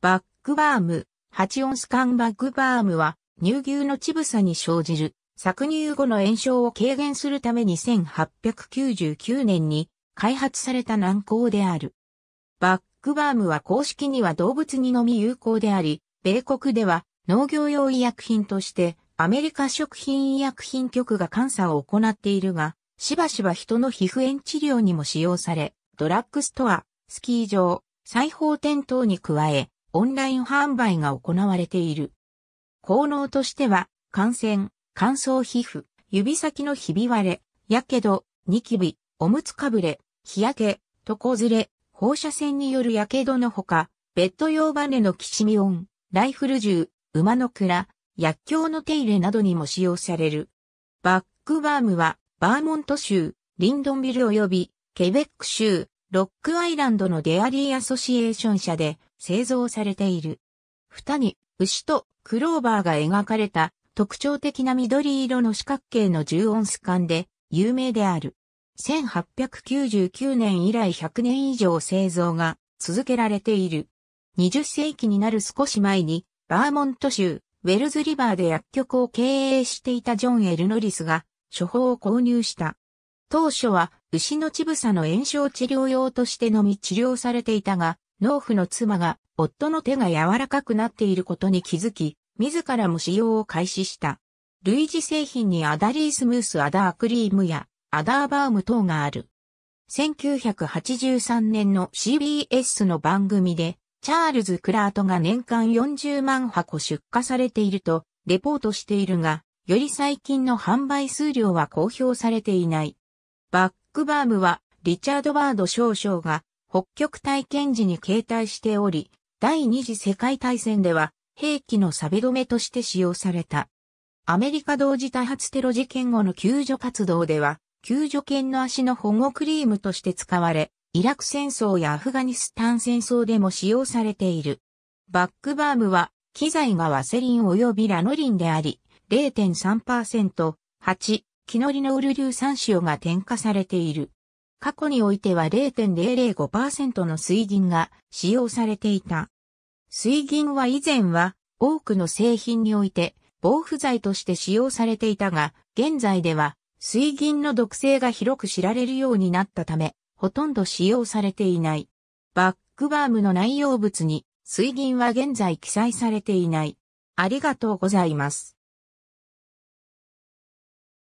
バッグバーム、8オンス缶バッグバームは、乳牛の乳房に生じる、搾乳後の炎症を軽減するために1899年に開発された軟膏である。バッグバームは公式には動物にのみ有効であり、米国では農業用医薬品としてアメリカ食品医薬品局が監査を行っているが、しばしば人の皮膚炎治療にも使用され、ドラッグストア、スキー場、裁縫店等に加え、オンライン販売が行われている。効能としては、感染、乾燥皮膚、指先のひび割れ、やけど、ニキビ、おむつかぶれ、日焼け、床ずれ、放射線によるやけどのほか、ベッド用バネのきしみ音、ライフル銃、馬の蔵、薬莢の手入れなどにも使用される。バックバームは、バーモント州、リンドンビル及び、ケベック州、ロックアイランドのデアリーアソシエーション社で、製造されている。蓋に牛とクローバーが描かれた特徴的な緑色の四角形の10オンスで有名である。1899年以来100年以上製造が続けられている。20世紀になる少し前にバーモント州ウェルズリバーで薬局を経営していたジョン・エル・ノリスが処方を購入した。当初は牛の乳房の炎症治療用としてのみ治療されていたが、農夫の妻が夫の手が柔らかくなっていることに気づき、自らも使用を開始した。類似製品にアダリースムースアダークリームやアダーバーム等がある。1983年の CBS の番組で、チャールズ・クラートが年間40万箱出荷されていると、レポートしているが、より最近の販売数量は公表されていない。バックバームは、リチャード・バード少将が北極体験時に携帯しており、第二次世界大戦では兵器の錆止めとして使用された。アメリカ同時多発テロ事件後の救助活動では、救助犬の足の保護クリームとして使われ、イラク戦争やアフガニスタン戦争でも使用されている。バックバームは、機材がワセリン及びラノリンであり、0.3%、8、キノリノール硫酸塩が添加されている。過去においては0.005%の水銀が使用されていた。水銀は以前は多くの製品において防腐剤として使用されていたが、現在では水銀の毒性が広く知られるようになったため、ほとんど使用されていない。バックバームの内容物に水銀は現在記載されていない。ありがとうございます。